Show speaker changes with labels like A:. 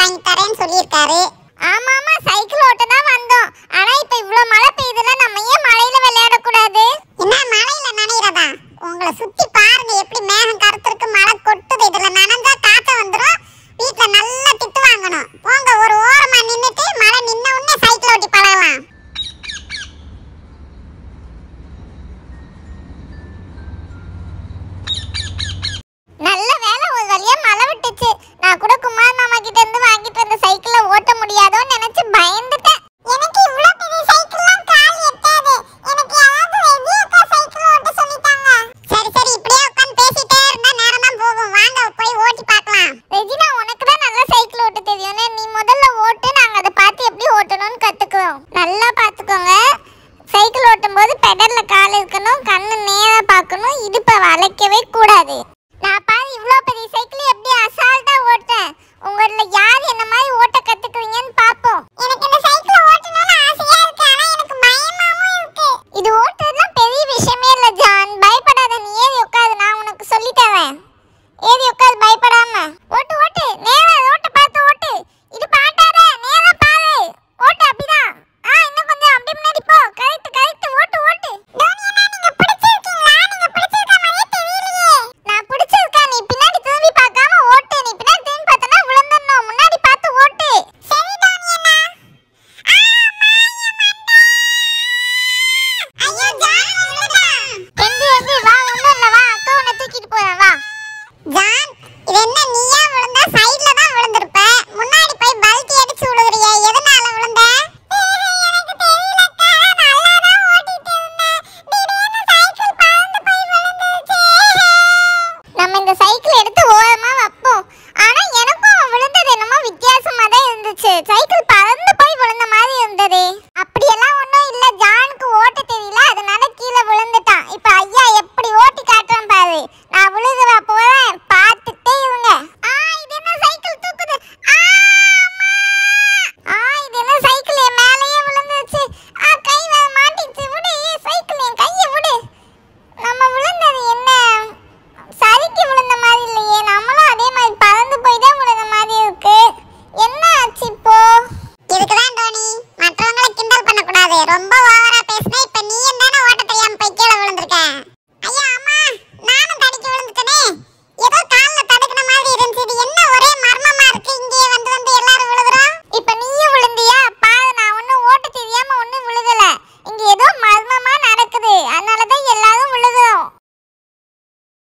A: வாங்கி தரேன்னு சொல்லியிருக்காரு ஆமாமா சைக்கிள் ஓட்ட தான் வந்தோம் ஆனா இப்ப இவ்வளவு மழை பெய்யுதுல ஓட்ட முடியாதோ